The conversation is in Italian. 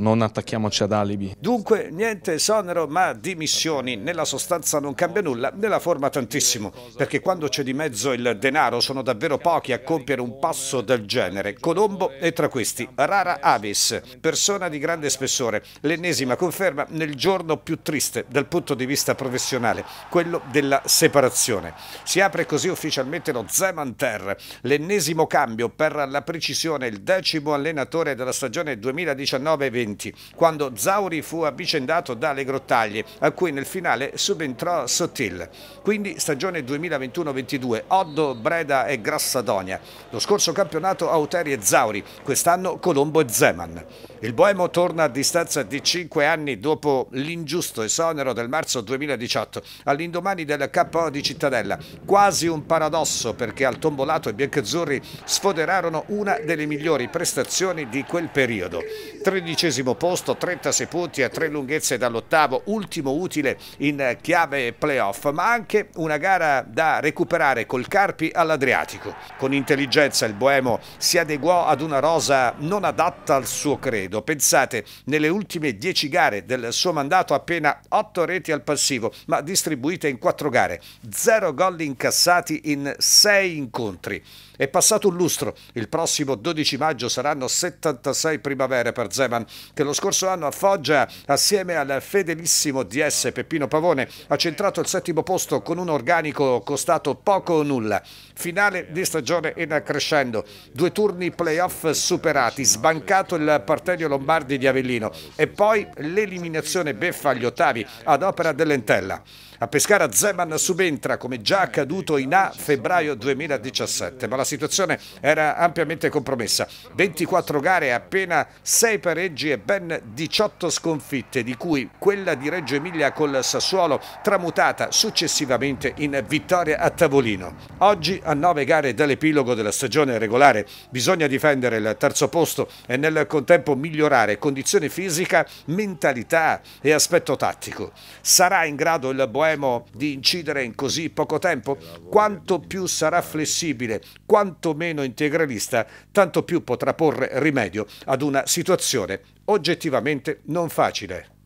non attacchiamoci ad alibi. Dunque niente esonero ma dimissioni, nella sostanza non cambia nulla, nella forma tantissimo, perché quando c'è di mezzo il denaro sono davvero pochi a compiere un passo del genere. Colombo è tra questi, Rara Avis, persona di grande spessore, l'ennesima conferma nel giorno più triste dal punto di vista professionale, quello della separazione. Si apre così ufficialmente lo Zeman Ter, l'ennesimo cambio per la precisione, il decimo allenatore della stagione 2019-20. 20, quando Zauri fu avvicendato dalle grottaglie, a cui nel finale subentrò Sottil. Quindi stagione 2021-22, Oddo, Breda e Grassadonia. Lo scorso campionato Auteri e Zauri, quest'anno Colombo e Zeman. Il Boemo torna a distanza di 5 anni dopo l'ingiusto esonero del marzo 2018, all'indomani del KO di Cittadella. Quasi un paradosso perché al tombolato i biancazzurri sfoderarono una delle migliori prestazioni di quel periodo. Tredicesimo dodicesimo posto, 36 punti a tre lunghezze dall'ottavo, ultimo utile in chiave playoff, ma anche una gara da recuperare col Carpi all'Adriatico. Con intelligenza il Boemo si adeguò ad una rosa non adatta al suo credo. Pensate, nelle ultime 10 gare del suo mandato appena 8 reti al passivo, ma distribuite in 4 gare, 0 gol incassati in 6 incontri. È passato un lustro, il prossimo 12 maggio saranno 76 primavere per Zeman, che lo scorso anno a Foggia, assieme al fedelissimo DS Peppino Pavone, ha centrato il settimo posto con un organico costato poco o nulla. Finale di stagione in crescendo, due turni playoff superati, sbancato il partenio Lombardi di Avellino e poi l'eliminazione beffa agli ottavi ad opera dell'Entella. A Pescara Zeman subentra come già accaduto in A febbraio 2017, ma la situazione era ampiamente compromessa. 24 gare, appena 6 pareggi e ben 18 sconfitte, di cui quella di Reggio Emilia col Sassuolo tramutata successivamente in vittoria a tavolino. Oggi a 9 gare dall'epilogo della stagione regolare bisogna difendere il terzo posto e nel contempo migliorare condizione fisica, mentalità e aspetto tattico. Sarà in grado il Boer faremo di incidere in così poco tempo? Quanto più sarà flessibile, quanto meno integralista, tanto più potrà porre rimedio ad una situazione oggettivamente non facile.